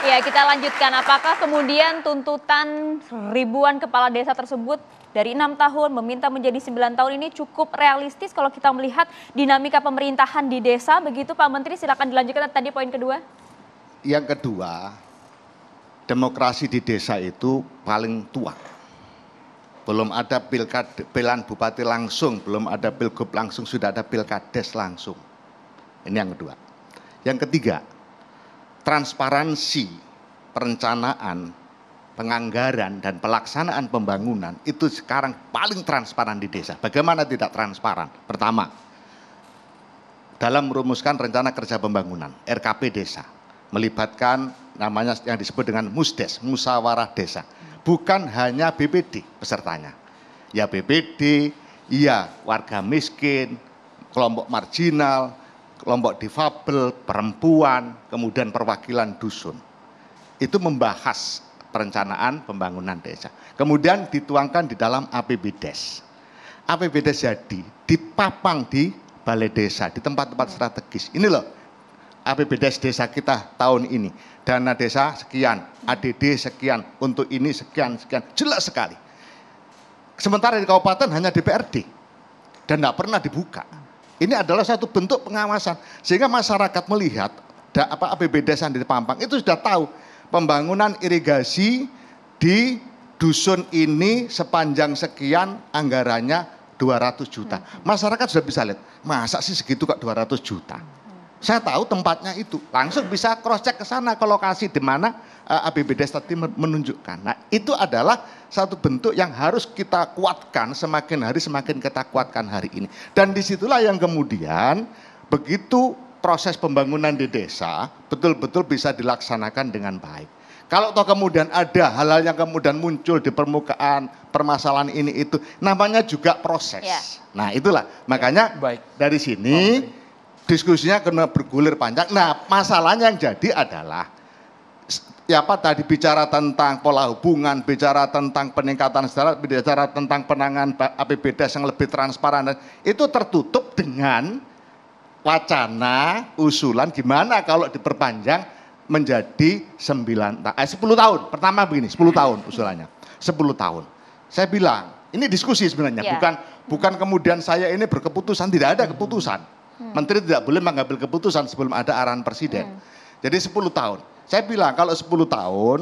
Ya, kita lanjutkan. Apakah kemudian tuntutan ribuan kepala desa tersebut dari enam tahun meminta menjadi sembilan tahun ini cukup realistis kalau kita melihat dinamika pemerintahan di desa begitu Pak Menteri silakan dilanjutkan tadi poin kedua. Yang kedua, demokrasi di desa itu paling tua. Belum ada pilkada, pilihan bupati langsung, belum ada pilgub langsung, sudah ada pilkades langsung. Ini yang kedua. Yang ketiga, transparansi perencanaan, penganggaran dan pelaksanaan pembangunan itu sekarang paling transparan di desa. Bagaimana tidak transparan? Pertama, dalam merumuskan rencana kerja pembangunan RKP desa melibatkan namanya yang disebut dengan musdes, musawarah desa. Bukan hanya BPD pesertanya. Ya BPD, iya warga miskin, kelompok marginal, kelompok difabel, perempuan, kemudian perwakilan dusun. Itu membahas perencanaan pembangunan desa. Kemudian dituangkan di dalam APBDes. APBDes jadi dipapang di balai desa, di tempat-tempat strategis. Ini loh APBDes desa kita tahun ini. Dana desa sekian, ADD sekian, untuk ini sekian, sekian. Jelas sekali. Sementara di kabupaten hanya DPRD. Dan tidak pernah dibuka ini adalah satu bentuk pengawasan sehingga masyarakat melihat da, apa APBD di Pampang itu sudah tahu pembangunan irigasi di dusun ini sepanjang sekian anggarannya 200 juta. Masyarakat sudah bisa lihat, masa sih segitu kok 200 juta? Saya tahu tempatnya itu. Langsung bisa cross check ke sana ke lokasi di mana APBD tadi menunjukkan. Nah itu adalah satu bentuk yang harus kita kuatkan semakin hari semakin kita kuatkan hari ini. Dan disitulah yang kemudian begitu proses pembangunan di desa betul-betul bisa dilaksanakan dengan baik. Kalau toh kemudian ada hal-hal yang kemudian muncul di permukaan permasalahan ini itu, namanya juga proses. Ya. Nah itulah makanya baik. dari sini oh, diskusinya kena bergulir panjang. Nah masalahnya yang jadi adalah ya apa tadi bicara tentang pola hubungan, bicara tentang peningkatan secara, bicara tentang penanganan APBD yang lebih transparan dan itu tertutup dengan wacana usulan gimana kalau diperpanjang menjadi 9 eh, 10 tahun. Pertama begini, 10 tahun usulannya. 10 tahun. Saya bilang, ini diskusi sebenarnya, yeah. bukan bukan kemudian saya ini berkeputusan, tidak ada keputusan. Hmm. Menteri tidak boleh mengambil keputusan sebelum ada arahan presiden. Hmm. Jadi 10 tahun. Saya bilang kalau 10 tahun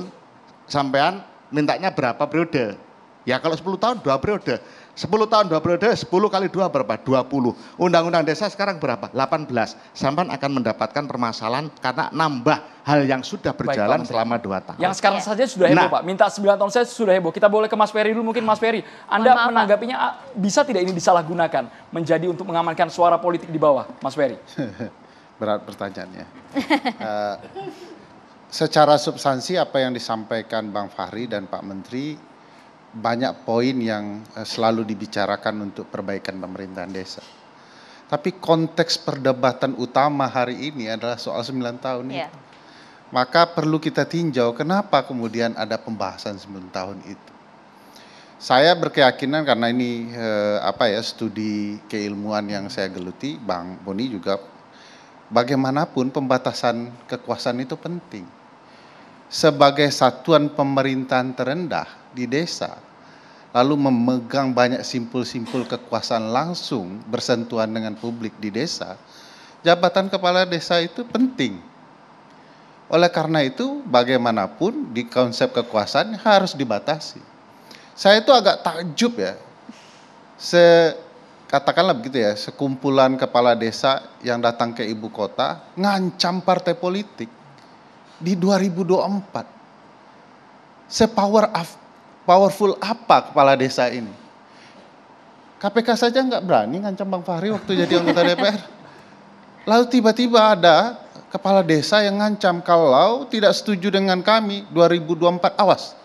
sampean mintanya berapa periode? Ya kalau 10 tahun dua periode. 10 tahun dua periode, 10 kali dua berapa? 20. Undang-undang desa sekarang berapa? 18. Sampean akan mendapatkan permasalahan karena nambah hal yang sudah berjalan Baik, selama dua tahun. Yang sekarang iya. saja sudah heboh nah, Pak. Minta 9 tahun saya sudah heboh. Kita boleh ke Mas Ferry dulu mungkin Mas Ferry. Anda maaf, menanggapinya Pak. Ah, bisa tidak ini disalahgunakan menjadi untuk mengamankan suara politik di bawah Mas Ferry? Berat pertanyaannya. uh, secara substansi apa yang disampaikan Bang Fahri dan Pak Menteri banyak poin yang eh, selalu dibicarakan untuk perbaikan pemerintahan desa. Tapi konteks perdebatan utama hari ini adalah soal 9 tahun yeah. itu. Iya. Maka perlu kita tinjau kenapa kemudian ada pembahasan 9 tahun itu. Saya berkeyakinan karena ini eh, apa ya studi keilmuan yang saya geluti, Bang Boni juga bagaimanapun pembatasan kekuasaan itu penting. Sebagai satuan pemerintahan terendah di desa, lalu memegang banyak simpul-simpul kekuasaan langsung bersentuhan dengan publik di desa, jabatan kepala desa itu penting. Oleh karena itu, bagaimanapun di konsep kekuasaan harus dibatasi. Saya itu agak takjub ya. Se katakanlah begitu ya, sekumpulan kepala desa yang datang ke ibu kota ngancam partai politik di 2024. Sepower of, powerful apa kepala desa ini? KPK saja nggak berani ngancam Bang Fahri waktu jadi anggota DPR. Lalu tiba-tiba ada kepala desa yang ngancam kalau tidak setuju dengan kami 2024 awas.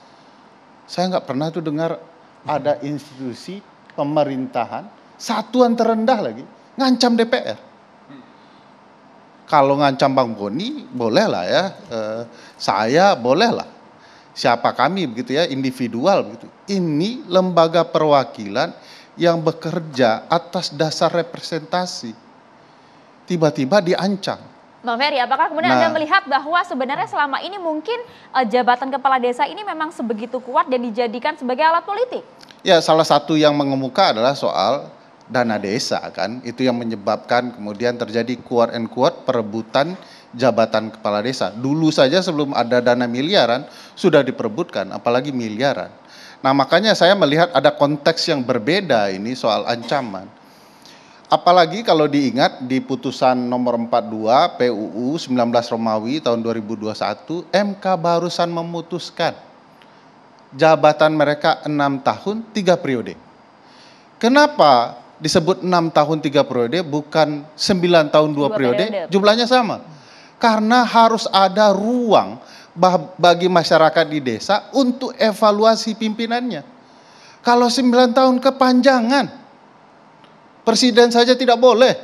Saya nggak pernah tuh dengar ada institusi pemerintahan satuan terendah lagi, ngancam DPR. Kalau ngancam Bang Boni, bolehlah ya, e, saya bolehlah. Siapa kami begitu ya, individual begitu. Ini lembaga perwakilan yang bekerja atas dasar representasi. Tiba-tiba diancam. Bang Ferry, apakah kemudian nah, Anda melihat bahwa sebenarnya selama ini mungkin eh, jabatan kepala desa ini memang sebegitu kuat dan dijadikan sebagai alat politik? Ya, salah satu yang mengemuka adalah soal dana desa kan itu yang menyebabkan kemudian terjadi kuat and kuat perebutan jabatan kepala desa dulu saja sebelum ada dana miliaran sudah diperebutkan apalagi miliaran nah makanya saya melihat ada konteks yang berbeda ini soal ancaman apalagi kalau diingat di putusan nomor 42 PUU 19 Romawi tahun 2021 MK barusan memutuskan jabatan mereka enam tahun tiga periode Kenapa disebut 6 tahun 3 periode bukan 9 tahun 2 periode, periode, jumlahnya sama. Karena harus ada ruang bagi masyarakat di desa untuk evaluasi pimpinannya. Kalau 9 tahun kepanjangan, presiden saja tidak boleh.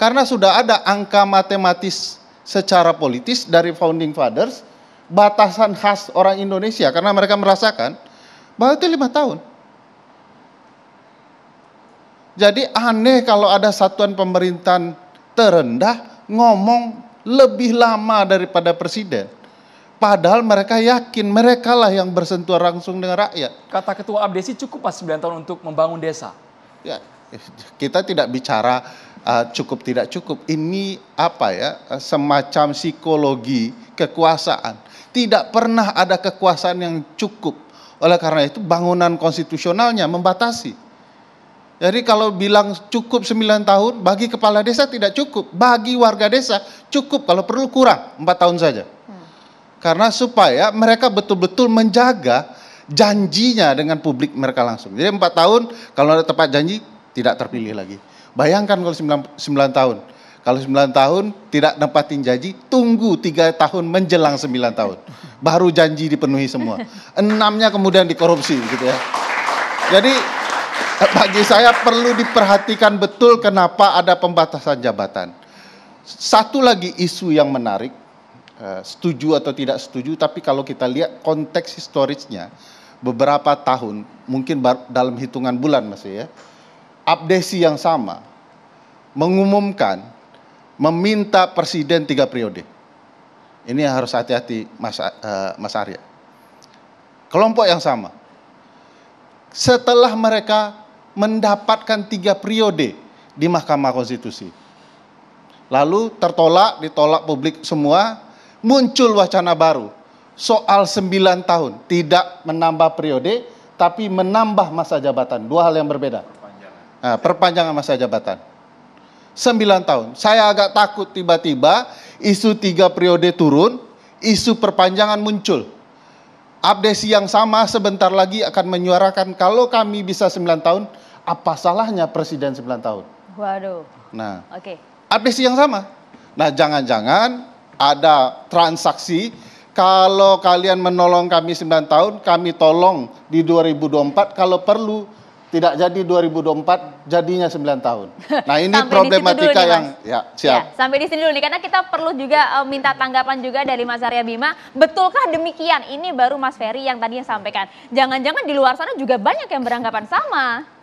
Karena sudah ada angka matematis secara politis dari founding fathers, batasan khas orang Indonesia karena mereka merasakan bahwa itu lima tahun. Jadi aneh kalau ada satuan pemerintahan terendah ngomong lebih lama daripada presiden. Padahal mereka yakin mereka lah yang bersentuhan langsung dengan rakyat. Kata Ketua Abdesi cukup pas 9 tahun untuk membangun desa. Ya, kita tidak bicara uh, cukup tidak cukup. Ini apa ya uh, semacam psikologi kekuasaan. Tidak pernah ada kekuasaan yang cukup. Oleh karena itu bangunan konstitusionalnya membatasi. Jadi kalau bilang cukup 9 tahun, bagi kepala desa tidak cukup. Bagi warga desa cukup, kalau perlu kurang, 4 tahun saja. Karena supaya mereka betul-betul menjaga janjinya dengan publik mereka langsung. Jadi 4 tahun kalau ada tepat janji tidak terpilih lagi. Bayangkan kalau 9, 9 tahun. Kalau 9 tahun tidak nempatin janji, tunggu 3 tahun menjelang 9 tahun. Baru janji dipenuhi semua. Enamnya kemudian dikorupsi gitu ya. Jadi bagi saya perlu diperhatikan betul kenapa ada pembatasan jabatan. Satu lagi isu yang menarik, eh, setuju atau tidak setuju, tapi kalau kita lihat konteks historisnya, beberapa tahun, mungkin dalam hitungan bulan masih ya, Abdesi yang sama mengumumkan meminta presiden tiga periode. Ini harus hati-hati Mas, eh, Mas Arya. Kelompok yang sama. Setelah mereka mendapatkan tiga periode di Mahkamah Konstitusi. Lalu tertolak, ditolak publik semua, muncul wacana baru soal sembilan tahun, tidak menambah periode tapi menambah masa jabatan. Dua hal yang berbeda. Perpanjangan, nah, perpanjangan masa jabatan. sembilan tahun. Saya agak takut tiba-tiba isu tiga periode turun, isu perpanjangan muncul. Abdesi yang sama sebentar lagi akan menyuarakan kalau kami bisa 9 tahun, apa salahnya presiden 9 tahun? Waduh. Nah, oke. Okay. Abdesi yang sama. Nah, jangan-jangan ada transaksi kalau kalian menolong kami 9 tahun, kami tolong di 2024 kalau perlu tidak jadi 2024 jadinya 9 tahun. Nah, ini sampai problematika nih, yang ya siap. Ya, sampai di sini dulu nih karena kita perlu juga uh, minta tanggapan juga dari Mas Arya Bima, betulkah demikian? Ini baru Mas Ferry yang tadinya sampaikan. Jangan-jangan di luar sana juga banyak yang beranggapan sama.